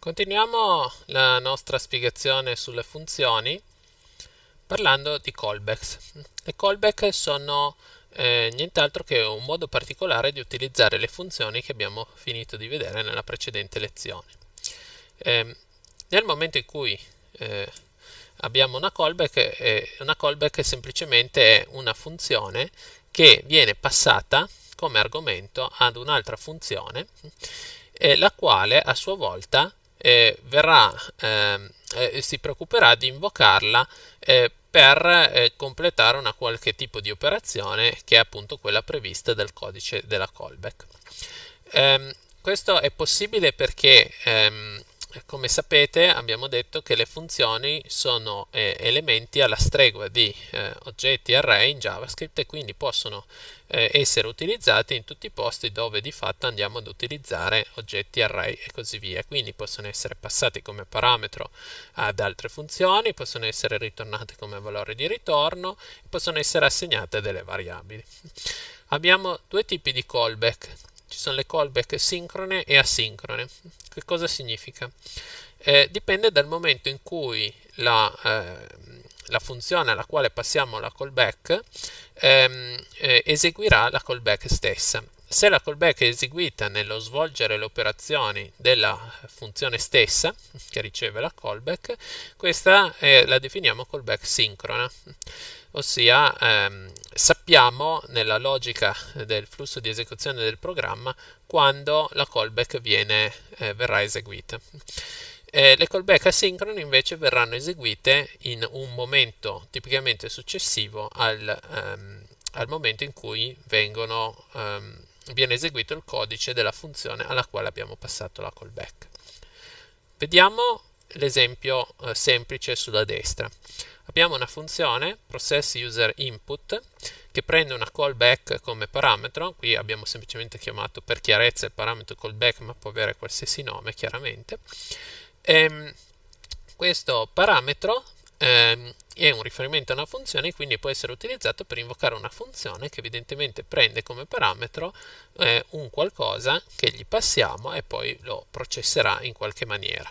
Continuiamo la nostra spiegazione sulle funzioni parlando di callbacks. Le callback sono eh, nient'altro che un modo particolare di utilizzare le funzioni che abbiamo finito di vedere nella precedente lezione. Eh, nel momento in cui eh, abbiamo una callback, eh, una callback è semplicemente una funzione che viene passata come argomento ad un'altra funzione eh, la quale a sua volta eh, verrà, eh, si preoccuperà di invocarla eh, per eh, completare una qualche tipo di operazione che è appunto quella prevista dal codice della callback. Ehm, questo è possibile perché ehm, come sapete abbiamo detto che le funzioni sono eh, elementi alla stregua di eh, oggetti array in JavaScript e quindi possono eh, essere utilizzati in tutti i posti dove di fatto andiamo ad utilizzare oggetti array e così via. Quindi possono essere passati come parametro ad altre funzioni, possono essere ritornate come valore di ritorno, possono essere assegnate delle variabili. Abbiamo due tipi di callback ci sono le callback sincrone e asincrone. Che cosa significa? Eh, dipende dal momento in cui la, eh, la, funzione alla quale passiamo la callback ehm, eh, eseguirà la callback stessa. Se la callback è eseguita nello svolgere le operazioni della funzione stessa che riceve la callback, questa eh, la definiamo callback sincrona, ossia ehm, sappiamo nella logica del flusso di esecuzione del programma quando la callback viene, eh, verrà eseguita. Eh, le callback asincrone invece verranno eseguite in un momento tipicamente successivo al, ehm, al momento in cui vengono, ehm, viene eseguito il codice della funzione alla quale abbiamo passato la callback. Vediamo l'esempio eh, semplice sulla destra. Abbiamo una funzione processUserInput. user input che prende una callback come parametro, qui abbiamo semplicemente chiamato per chiarezza il parametro callback, ma può avere qualsiasi nome chiaramente. E ehm, questo parametro ehm, è un riferimento a una funzione, quindi può essere utilizzato per invocare una funzione che evidentemente prende come parametro eh, un qualcosa che gli passiamo e poi lo processerà in qualche maniera.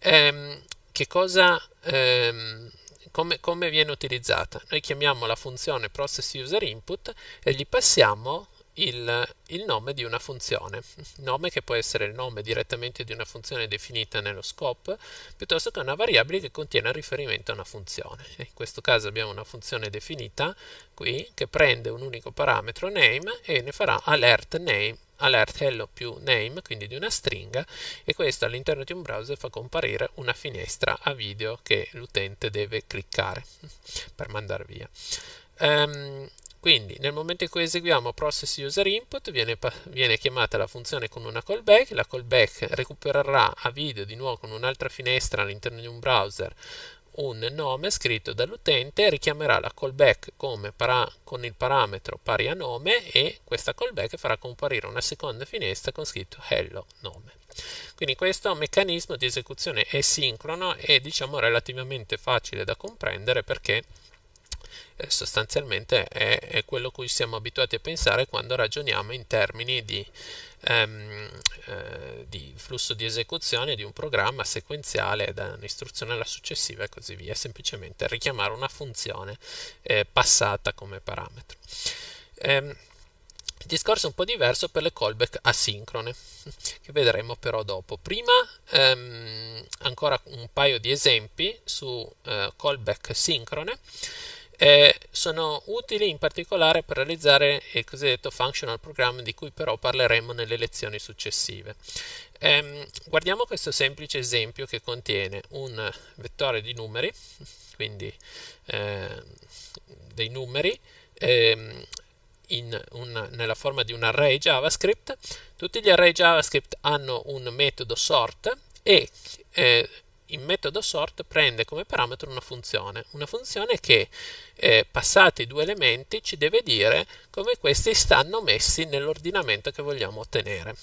Ehm, che cosa ehm, come, come viene utilizzata? Noi chiamiamo la funzione processUserInput e gli passiamo il, il, nome di una funzione, nome che può essere il nome direttamente di una funzione definita nello scope, piuttosto che una variabile che contiene un riferimento a una funzione. In questo caso abbiamo una funzione definita qui che prende un unico parametro name e ne farà alert name alert hello più name, quindi di una stringa, e questo all'interno di un browser fa comparire una finestra a video che l'utente deve cliccare per mandare via. Um, quindi nel momento in cui eseguiamo process user input viene, viene, chiamata la funzione con una callback, la callback recupererà a video di nuovo con un'altra finestra all'interno di un browser un nome scritto dall'utente, richiamerà la callback con, para- con il parametro pari a nome e questa callback farà comparire una seconda finestra con scritto hello nome. Quindi questo meccanismo di esecuzione è sincrono e diciamo relativamente facile da comprendere perché eh, sostanzialmente è, è quello a cui siamo abituati a pensare quando ragioniamo in termini di ehm, eh, di flusso di esecuzione di un programma sequenziale da un'istruzione alla successiva e così via, semplicemente richiamare una funzione eh, passata come parametro. Ehm, il discorso è un po' diverso per le callback asincrone, che vedremo però dopo. Prima ehm, ancora un paio di esempi su eh, callback sincrone eh, sono utili in particolare per realizzare il cosiddetto functional program di cui però parleremo nelle lezioni successive. Eh, guardiamo questo semplice esempio che contiene un vettore di numeri, quindi eh, dei numeri, ehm, un, nella forma di un array JavaScript. Tutti gli array JavaScript hanno un metodo sort e eh, in metodo sort prende come parametro una funzione, una funzione che eh, passati due elementi ci deve dire come questi stanno messi nell'ordinamento che vogliamo ottenere.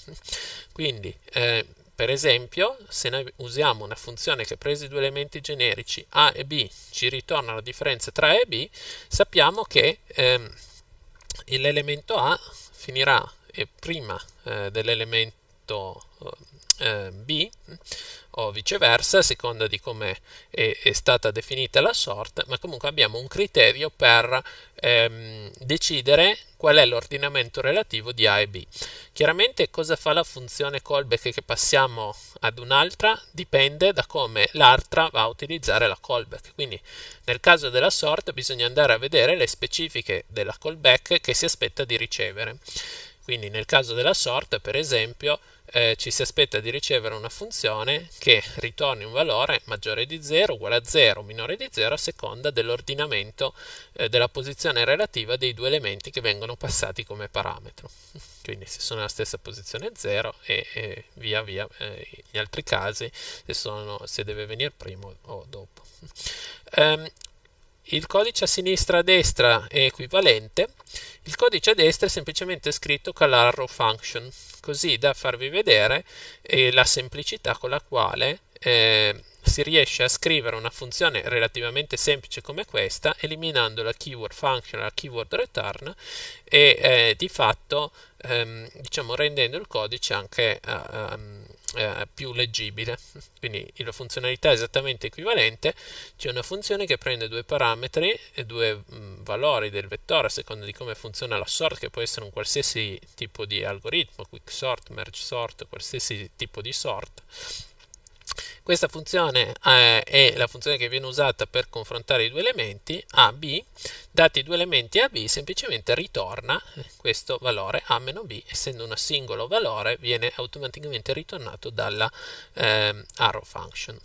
Quindi, eh, per esempio, se noi usiamo una funzione che presi due elementi generici A e B ci ritorna la differenza tra A e B, sappiamo che ehm, l'elemento A finirà prima eh, dell'elemento eh, eh, B o viceversa, a seconda di come è, è, stata definita la sort, ma comunque abbiamo un criterio per ehm, decidere qual è l'ordinamento relativo di A e B. Chiaramente cosa fa la funzione callback che passiamo ad un'altra dipende da come l'altra va a utilizzare la callback, quindi nel caso della sort bisogna andare a vedere le specifiche della callback che si aspetta di ricevere. Quindi nel caso della sort, per esempio, eh, ci si aspetta di ricevere una funzione che ritorni un valore maggiore di 0, uguale a 0, minore di 0 a seconda dell'ordinamento eh, della posizione relativa dei due elementi che vengono passati come parametro. Quindi se sono nella stessa posizione 0 e, e, via via eh, gli altri casi se, sono, se deve venire prima o dopo. Um, il codice a sinistra a destra è equivalente, il codice a destra è semplicemente scritto con l'arrow function, così da farvi vedere eh, la semplicità con la quale eh, si riesce a scrivere una funzione relativamente semplice come questa, eliminando la keyword function, la keyword return e eh, di fatto ehm, diciamo rendendo il codice anche eh, ehm, eh, più leggibile. Quindi la funzionalità è esattamente equivalente, c'è una funzione che prende due parametri e due mh, mm, valori del vettore a seconda di come funziona la sort, che può essere un qualsiasi tipo di algoritmo, quick sort, merge sort, qualsiasi tipo di sort questa funzione eh, è la funzione che viene usata per confrontare i due elementi A, B. Dati i due elementi A, B, semplicemente ritorna questo valore A meno B, essendo un singolo valore, viene automaticamente ritornato dalla eh, arrow function.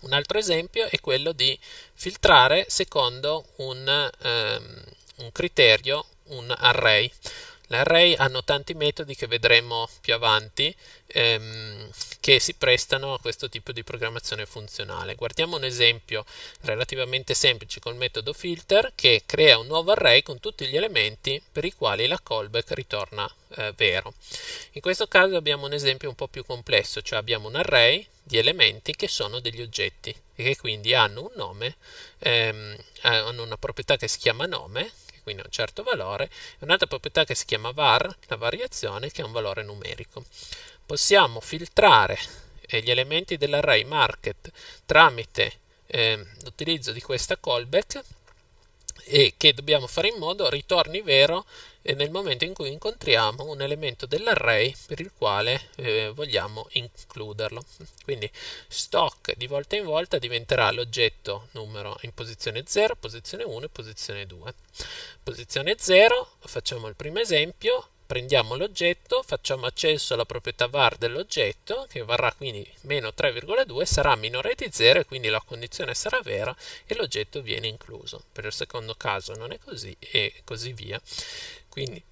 Un altro esempio è quello di filtrare secondo un, ehm, un criterio un array. L'array hanno tanti metodi che vedremo più avanti ehm, che si prestano a questo tipo di programmazione funzionale. Guardiamo un esempio relativamente semplice col metodo filter che crea un nuovo array con tutti gli elementi per i quali la callback ritorna eh, vero. In questo caso abbiamo un esempio un po' più complesso, cioè abbiamo un array di elementi che sono degli oggetti e che quindi hanno un nome, ehm, hanno una proprietà che si chiama nome quindi ha un certo valore, e un'altra proprietà che si chiama var, la variazione, che è un valore numerico. Possiamo filtrare eh, gli elementi dell'array market tramite eh, l'utilizzo di questa callback e che dobbiamo fare in modo ritorni vero e nel momento in cui incontriamo un elemento dell'array per il quale eh, vogliamo includerlo. Quindi stock di volta in volta diventerà l'oggetto numero in posizione 0, posizione 1 e posizione 2. Posizione 0, facciamo il primo esempio, prendiamo l'oggetto, facciamo accesso alla proprietà var dell'oggetto, che varrà quindi meno 3,2, sarà minore di 0 e quindi la condizione sarà vera e l'oggetto viene incluso. Per il secondo caso non è così e così via. Quindi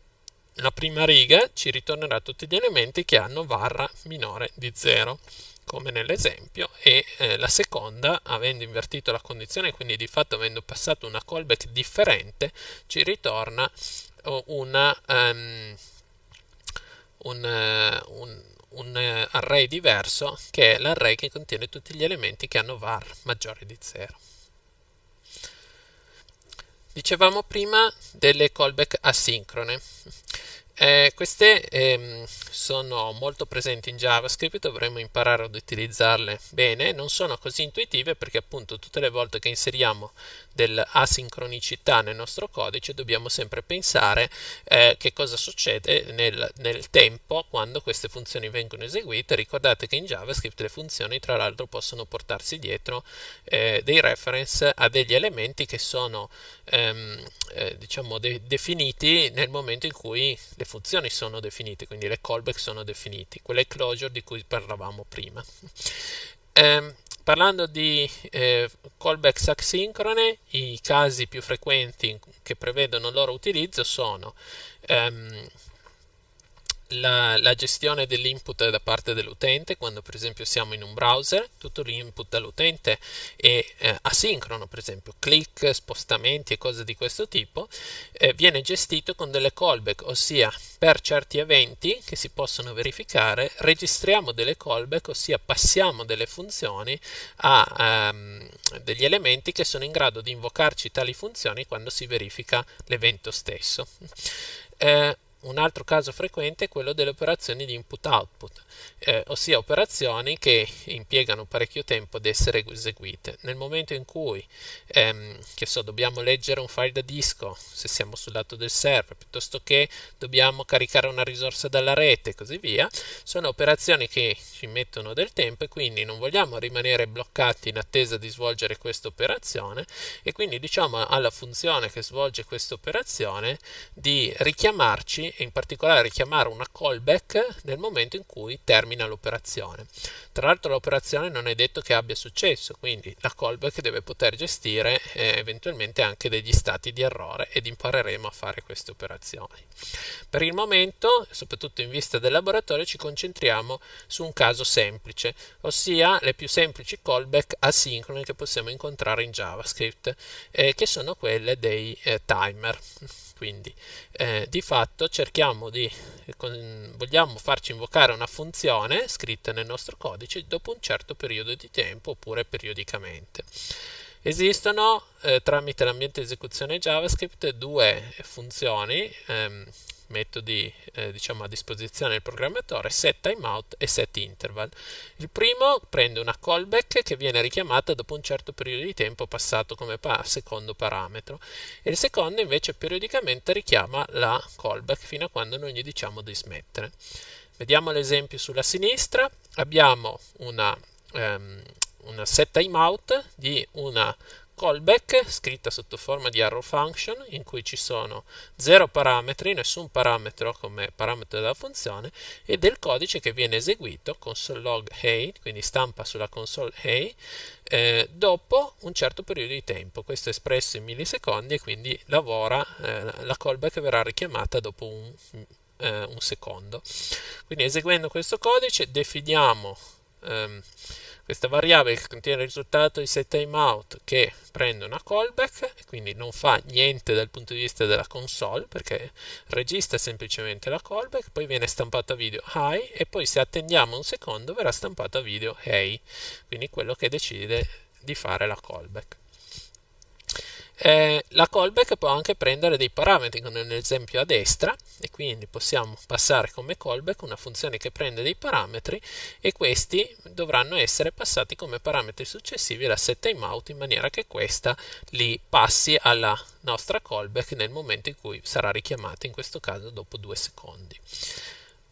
la prima riga ci ritornerà tutti gli elementi che hanno varra minore di 0 come nell'esempio e eh, la seconda avendo invertito la condizione quindi di fatto avendo passato una callback differente ci ritorna eh, una um, eh, un, un, un eh, array diverso che è l'array che contiene tutti gli elementi che hanno var maggiore di 0. Dicevamo prima delle callback asincrone. Eh, queste ehm, sono molto presenti in JavaScript, dovremmo imparare ad utilizzarle bene, non sono così intuitive perché appunto tutte le volte che inseriamo dell'asincronicità nel nostro codice dobbiamo sempre pensare eh, che cosa succede nel, nel, tempo quando queste funzioni vengono eseguite. Ricordate che in JavaScript le funzioni tra l'altro possono portarsi dietro eh, dei reference a degli elementi che sono ehm, eh, diciamo de- definiti nel momento in cui le funzioni sono definite, quindi le callback sono definite, quelle closure di cui parlavamo prima. Eh, parlando di eh, callbacks asincrone, i casi più frequenti che prevedono il loro utilizzo sono ehm, la, la gestione dell'input da parte dell'utente, quando per esempio siamo in un browser, tutto l'input dall'utente è eh, asincrono, per esempio click, spostamenti e cose di questo tipo, eh, viene gestito con delle callback, ossia per certi eventi che si possono verificare registriamo delle callback, ossia passiamo delle funzioni a ehm, degli elementi che sono in grado di invocarci tali funzioni quando si verifica l'evento stesso. Eh, un altro caso frequente è quello delle operazioni di input-output, eh, ossia operazioni che impiegano parecchio tempo ad essere eseguite. Nel momento in cui ehm, so, dobbiamo leggere un file da disco, se siamo sul lato del server, piuttosto che dobbiamo caricare una risorsa dalla rete e così via, sono operazioni che ci mettono del tempo e quindi non vogliamo rimanere bloccati in attesa di svolgere questa operazione e quindi diciamo alla funzione che svolge questa operazione di richiamarci e in particolare richiamare una callback nel momento in cui termina l'operazione. Tra l'altro l'operazione non è detto che abbia successo, quindi la callback deve poter gestire eh, eventualmente anche degli stati di errore ed impareremo a fare queste operazioni. Per il momento, soprattutto in vista del laboratorio, ci concentriamo su un caso semplice, ossia le più semplici callback asincrone che possiamo incontrare in JavaScript, eh, che sono quelle dei eh, timer. Quindi eh, di fatto ci cerchiamo di eh, vogliamo farci invocare una funzione scritta nel nostro codice dopo un certo periodo di tempo oppure periodicamente. Esistono eh, tramite l'ambiente di esecuzione JavaScript due funzioni ehm, metodi eh, diciamo a disposizione del programmatore set timeout e set interval. Il primo prende una callback che viene richiamata dopo un certo periodo di tempo passato come pa- secondo parametro e il secondo invece periodicamente richiama la callback fino a quando non gli diciamo di smettere. Vediamo l'esempio sulla sinistra, abbiamo una, um, una set timeout di una callback scritta sotto forma di arrow function in cui ci sono zero parametri, nessun parametro come parametro della funzione e del codice che viene eseguito console log hey, quindi stampa sulla console hey eh, dopo un certo periodo di tempo. Questo è espresso in millisecondi e quindi lavora, eh, la callback verrà richiamata dopo un, eh, un secondo. Quindi eseguendo questo codice definiamo ehm, questa variabile contiene il risultato di set timeout che prende una callback e quindi non fa niente dal punto di vista della console perché registra semplicemente la callback, poi viene stampata video hi e poi se attendiamo un secondo verrà stampata video hey, quindi quello che decide di fare la callback. Eh, la callback può anche prendere dei parametri, come nell'esempio a destra, e quindi possiamo passare come callback una funzione che prende dei parametri e questi dovranno essere passati come parametri successivi alla setTimeout in maniera che questa li passi alla nostra callback nel momento in cui sarà richiamata, in questo caso dopo due secondi.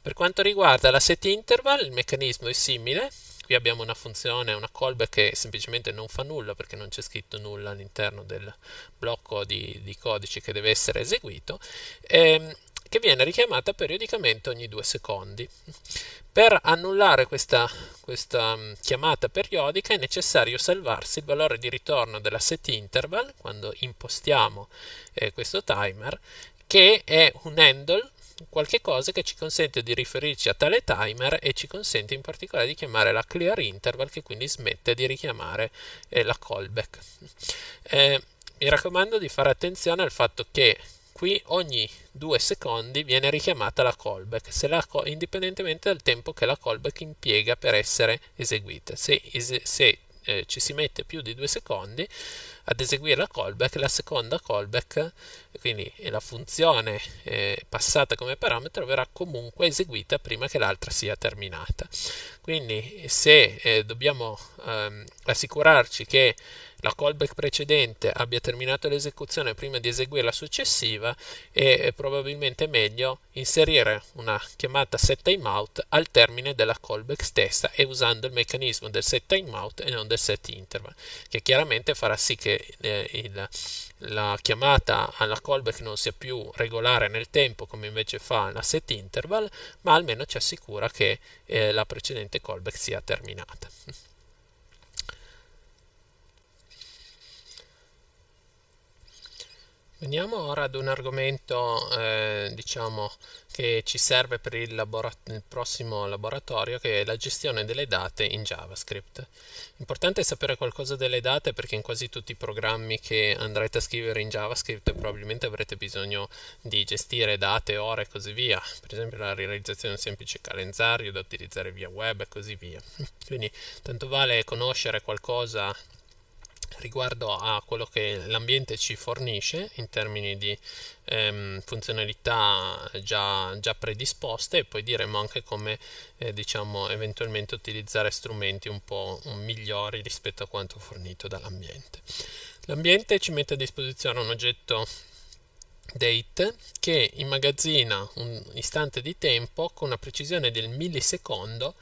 Per quanto riguarda la setInterval, il meccanismo è simile, qui abbiamo una funzione, una callback che semplicemente non fa nulla perché non c'è scritto nulla all'interno del blocco di, di codice che deve essere eseguito, ehm, che viene richiamata periodicamente ogni due secondi. Per annullare questa, questa mm, chiamata periodica è necessario salvarsi il valore di ritorno della setInterval quando impostiamo eh, questo timer, che è un handle qualche cosa che ci consente di riferirci a tale timer e ci consente in particolare di chiamare la clear interval che quindi smette di richiamare eh, la callback. Eh, mi raccomando di fare attenzione al fatto che qui ogni due secondi viene richiamata la callback, la indipendentemente dal tempo che la callback impiega per essere eseguita. Se, se eh, ci si mette più di due secondi, ad eseguire la callback, la seconda callback, quindi la funzione eh, passata come parametro, verrà comunque eseguita prima che l'altra sia terminata. Quindi se eh, dobbiamo ehm, assicurarci che la callback precedente abbia terminato l'esecuzione prima di eseguire la successiva è probabilmente meglio inserire una chiamata set timeout al termine della callback stessa e usando il meccanismo del set timeout e non del set interval che chiaramente farà sì che eh, il, la chiamata alla callback non sia più regolare nel tempo come invece fa la set interval, ma almeno ci assicura che eh, la precedente callback sia terminata. Veniamo ora ad un argomento eh, diciamo, che ci serve per il, laborat- il, prossimo laboratorio che è la gestione delle date in JavaScript. Importante sapere qualcosa delle date perché in quasi tutti i programmi che andrete a scrivere in JavaScript probabilmente avrete bisogno di gestire date, ore e così via. Per esempio la realizzazione di un semplice calendario da utilizzare via web e così via. Quindi tanto vale conoscere qualcosa riguardo a quello che l'ambiente ci fornisce in termini di ehm, funzionalità già, già, predisposte e poi diremo anche come eh, diciamo eventualmente utilizzare strumenti un po' migliori rispetto a quanto fornito dall'ambiente. L'ambiente ci mette a disposizione un oggetto Date che immagazzina un istante di tempo con una precisione del millisecondo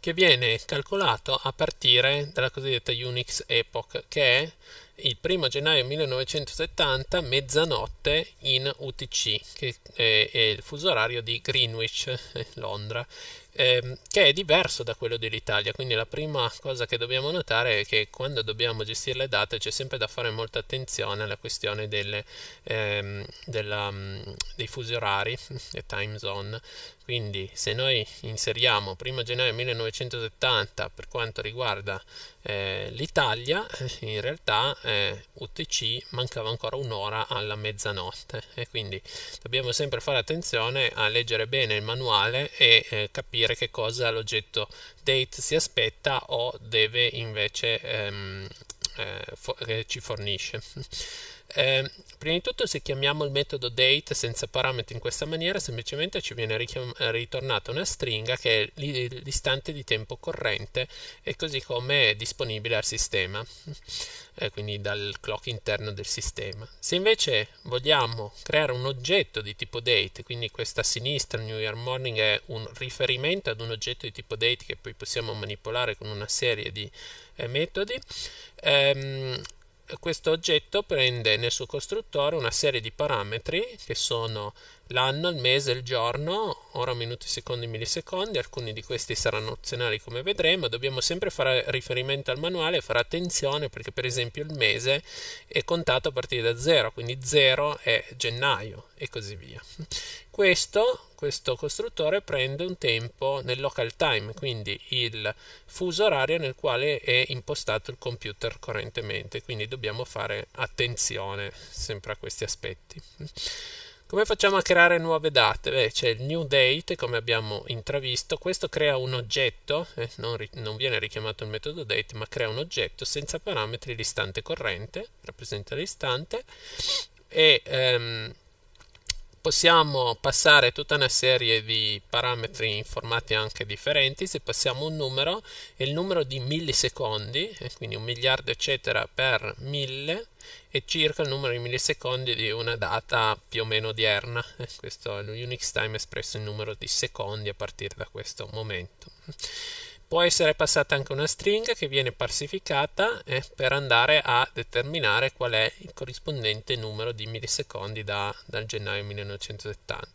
che viene calcolato a partire dalla cosiddetta Unix Epoch che è il 1 gennaio 1970 mezzanotte in UTC che è il fuso orario di Greenwich, eh, Londra ehm, che è diverso da quello dell'Italia. Quindi la prima cosa che dobbiamo notare è che quando dobbiamo gestire le date c'è sempre da fare molta attenzione alla questione delle, ehm, della, mm, dei fusi orari e time zone. Quindi se noi inseriamo 1 gennaio 1970 per quanto riguarda eh, l'Italia, in realtà eh, UTC mancava ancora un'ora alla mezzanotte e quindi dobbiamo sempre fare attenzione a leggere bene il manuale e eh, capire capire che cosa l'oggetto date si aspetta o deve invece ehm, eh, for- ci fornisce. Eh, prima di tutto, se chiamiamo il metodo date senza parametri in questa maniera, semplicemente ci viene richiam- eh, ritornata una stringa che è l- l'istante di tempo corrente e così come è disponibile al sistema, eh, quindi dal clock interno del sistema. Se invece vogliamo creare un oggetto di tipo date, quindi questa a sinistra, New Year Morning, è un riferimento ad un oggetto di tipo date che poi possiamo manipolare con una serie di eh, metodi. Ehm, questo oggetto prende nel suo costruttore una serie di parametri che sono l'anno, il mese, il giorno, ora minuti, secondi, millisecondi, alcuni di questi saranno opzionali come vedremo, dobbiamo sempre fare riferimento al manuale e fare attenzione perché per esempio il mese è contato a partire da 0, quindi 0 è gennaio e così via. Questo, questo costruttore prende un tempo nel local time, quindi il fuso orario nel quale è impostato il computer correntemente, quindi dobbiamo fare attenzione sempre a questi aspetti. Come facciamo a creare nuove date? Beh, c'è il new date, come abbiamo intravisto, questo crea un oggetto, eh, non, non viene richiamato il metodo date, ma crea un oggetto senza parametri l'istante corrente, rappresenta l'istante, e... Ehm, possiamo passare tutta una serie di parametri in formati anche differenti se passiamo un numero e il numero di millisecondi eh, quindi un miliardo eccetera per mille e circa il numero di millisecondi di una data più o meno odierna eh, questo è lo Unix time espresso in numero di secondi a partire da questo momento Può essere passata anche una stringa che viene parsificata eh, per andare a determinare qual è il corrispondente numero di millisecondi da, dal gennaio 1970.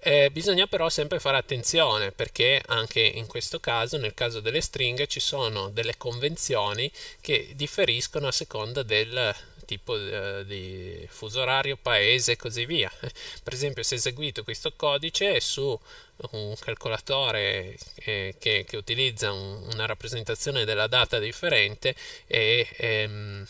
Eh, bisogna però sempre fare attenzione perché anche in questo caso, nel caso delle stringhe, ci sono delle convenzioni che differiscono a seconda del, tipo eh, di fuso orario, paese e così via. Per esempio, se eseguito questo codice su un calcolatore eh, che, che, utilizza un, una rappresentazione della data differente e ehm,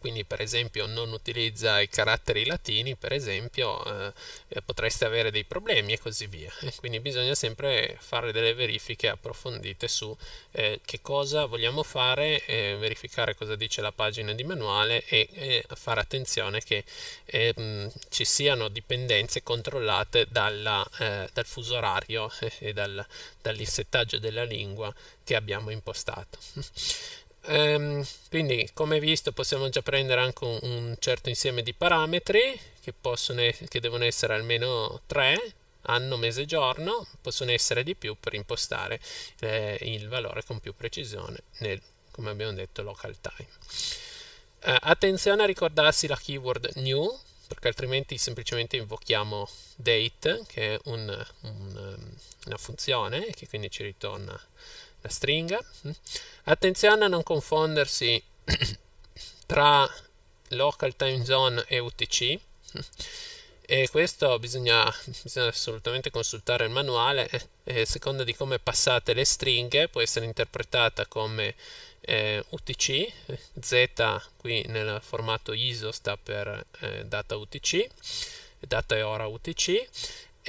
quindi per esempio non utilizza i caratteri latini, per esempio eh, eh potreste avere dei problemi e così via. Quindi bisogna sempre fare delle verifiche approfondite su eh, che cosa vogliamo fare, eh, verificare cosa dice la pagina di manuale e fare attenzione che mh, eh, mm, ci siano dipendenze controllate dalla, eh, dal fuso orario e dal, dall'insettaggio della lingua che abbiamo impostato. Um, quindi come visto possiamo già prendere anche un, un certo insieme di parametri che, possono, che devono essere almeno 3 anno, mese, giorno possono essere di più per impostare eh, il valore con più precisione nel, come abbiamo detto, local time eh, attenzione a ricordarsi la keyword new perché altrimenti semplicemente invochiamo date che è un, un, una funzione che quindi ci ritorna la stringa. Mm. Attenzione a non confondersi tra local time zone e UTC mm. e questo bisogna, bisogna assolutamente consultare il manuale eh, e a seconda di come passate le stringhe può essere interpretata come eh, UTC, Z qui nel formato ISO sta per eh, data UTC, data e ora UTC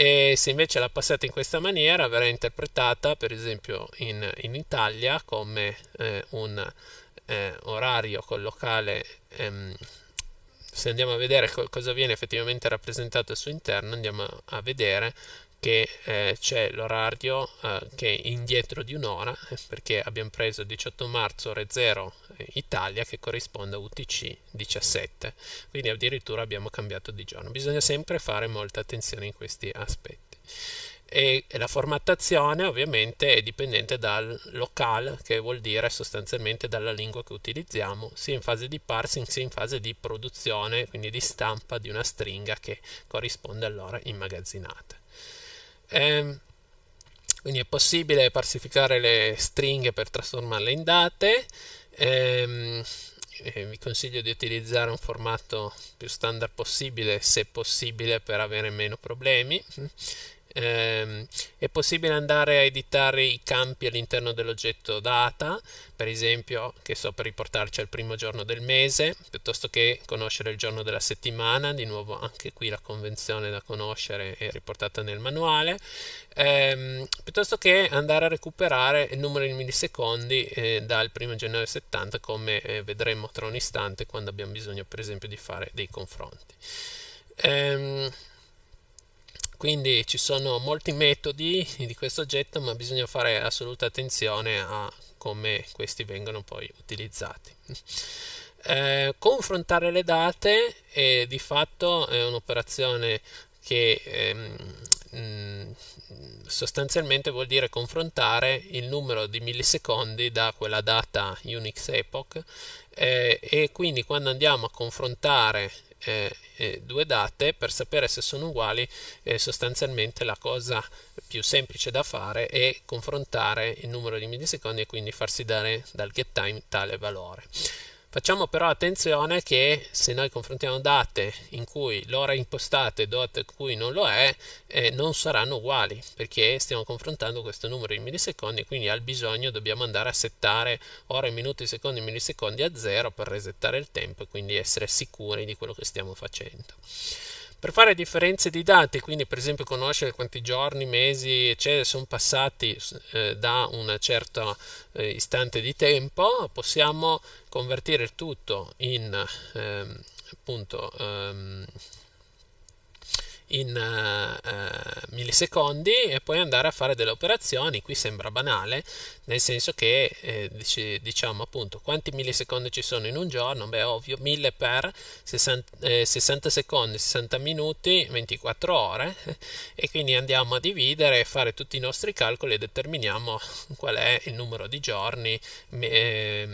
e se invece la passate in questa maniera verrà interpretata, per esempio in, in Italia, come eh, un eh, orario collocale. Ehm, se andiamo a vedere co- cosa viene effettivamente rappresentato al suo interno, andiamo a vedere che eh, c'è l'orario eh, che è indietro di un'ora eh, perché abbiamo preso 18 marzo ore 0 eh, Italia che corrisponde a UTC 17 quindi addirittura abbiamo cambiato di giorno bisogna sempre fare molta attenzione in questi aspetti e la formattazione ovviamente è dipendente dal locale che vuol dire sostanzialmente dalla lingua che utilizziamo sia in fase di parsing sia in fase di produzione quindi di stampa di una stringa che corrisponde all'ora immagazzinata eh, quindi è possibile parsificare le stringhe per trasformarle in date. Eh, vi consiglio di utilizzare un formato più standard possibile, se possibile, per avere meno problemi. Eh, è possibile andare a editare i campi all'interno dell'oggetto data, per esempio, che so, per riportarci al primo giorno del mese, piuttosto che conoscere il giorno della settimana, di nuovo anche qui la convenzione da conoscere è riportata nel manuale, eh, piuttosto che andare a recuperare il numero di millisecondi eh, dal 1 gennaio 70, come eh, vedremo tra un istante quando abbiamo bisogno, per esempio, di fare dei confronti. Eh, quindi ci sono molti metodi di questo oggetto, ma bisogna fare assoluta attenzione a come questi vengono poi utilizzati. Eh, confrontare le date è, di fatto è un'operazione che ehm, mm, sostanzialmente vuol dire confrontare il numero di millisecondi da quella data Unix Epoch eh, e quindi quando andiamo a confrontare eh, eh, due date per sapere se sono uguali eh, sostanzialmente la cosa più semplice da fare è confrontare il numero di millisecondi e quindi farsi dare dal get time tale valore Facciamo però attenzione che se noi confrontiamo date in cui l'ora è impostata e date in cui non lo è, eh, non saranno uguali, perché stiamo confrontando questo numero in millisecondi, quindi al bisogno dobbiamo andare a settare ora, minuti, secondi, millisecondi a zero per resettare il tempo e quindi essere sicuri di quello che stiamo facendo per fare differenze di date, quindi per esempio conoscere quanti giorni, mesi, eccetera, sono passati eh, da un certo eh, istante di tempo, possiamo convertire tutto in ehm, appunto ehm, in uh, millisecondi e poi andare a fare delle operazioni. Qui sembra banale, nel senso che eh, dic- diciamo appunto quanti millisecondi ci sono in un giorno, beh ovvio 1000 per 60, eh, 60 secondi, 60 minuti, 24 ore e quindi andiamo a dividere e fare tutti i nostri calcoli e determiniamo qual è il numero di giorni, eh,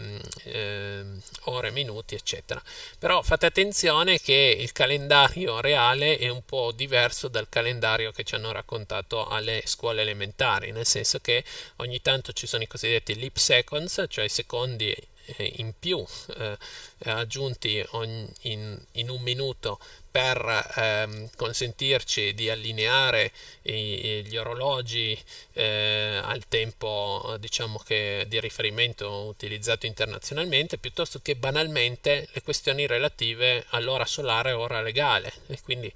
ore, minuti eccetera. Però fate attenzione che il calendario reale è un po' diverso diverso dal calendario che ci hanno raccontato alle scuole elementari, nel senso che ogni tanto ci sono i cosiddetti leap seconds, cioè i secondi eh, in più eh, aggiunti ogni, in, in, un minuto per ehm, consentirci di allineare i, gli orologi eh, al tempo diciamo che di riferimento utilizzato internazionalmente piuttosto che banalmente le questioni relative all'ora solare e ora legale e quindi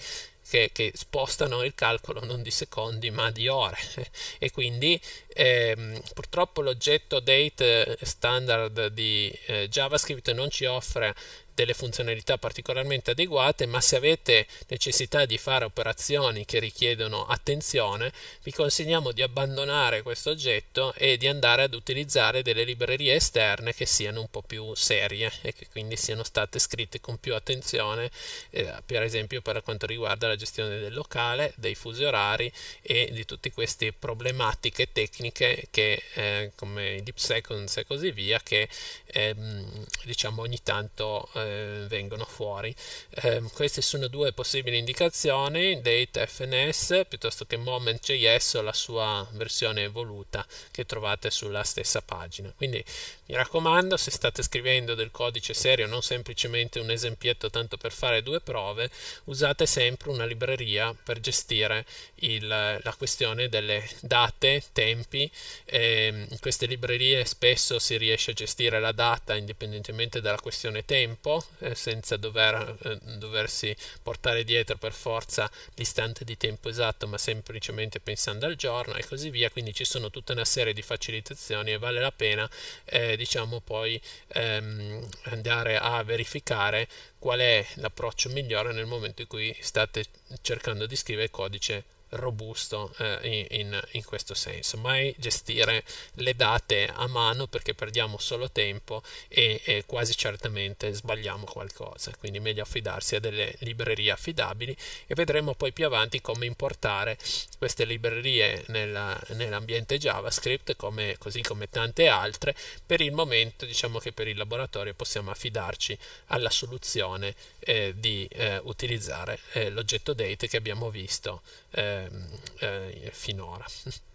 che, che, spostano il calcolo non di secondi ma di ore e quindi ehm, purtroppo l'oggetto date eh, standard di eh, JavaScript non ci offre delle funzionalità particolarmente adeguate, ma se avete necessità di fare operazioni che richiedono attenzione, vi consigliamo di abbandonare questo oggetto e di andare ad utilizzare delle librerie esterne che siano un po' più serie e che quindi siano state scritte con più attenzione, eh, per esempio per quanto riguarda la gestione del locale, dei fusi orari e di tutte queste problematiche tecniche che, eh, come i deep seconds e così via, che ehm, diciamo ogni tanto eh, eh, vengono fuori. Eh, queste sono due possibili indicazioni, date FNS piuttosto che moment.js o la sua versione evoluta che trovate sulla stessa pagina. Quindi mi raccomando, se state scrivendo del codice serio, non semplicemente un esempietto tanto per fare due prove, usate sempre una libreria per gestire il, la questione delle date, tempi. Eh, in queste librerie spesso si riesce a gestire la data indipendentemente dalla questione tempo tempo eh, senza dover, eh, doversi portare dietro per forza l'istante di tempo esatto, ma semplicemente pensando al giorno e così via. Quindi ci sono tutta una serie di facilitazioni e vale la pena, eh, diciamo, poi ehm, andare a verificare qual è l'approccio migliore nel momento in cui state cercando di scrivere codice robusto eh, in, in, questo senso, mai gestire le date a mano perché perdiamo solo tempo e, e quasi certamente sbagliamo qualcosa, quindi è meglio affidarsi a delle librerie affidabili e vedremo poi più avanti come importare queste librerie nella, nell'ambiente JavaScript come, così come tante altre, per il momento diciamo che per il laboratorio possiamo affidarci alla soluzione eh, di eh, utilizzare eh, l'oggetto date che abbiamo visto eh, Ehm, eh, finora.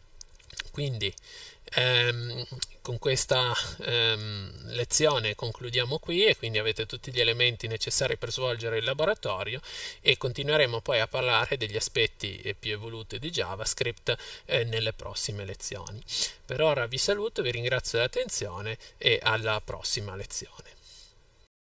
Quindi ehm, con questa ehm, lezione concludiamo qui e quindi avete tutti gli elementi necessari per svolgere il laboratorio e continueremo poi a parlare degli aspetti eh, più evoluti di JavaScript eh, nelle prossime lezioni. Per ora vi saluto, vi ringrazio dell'attenzione e alla prossima lezione.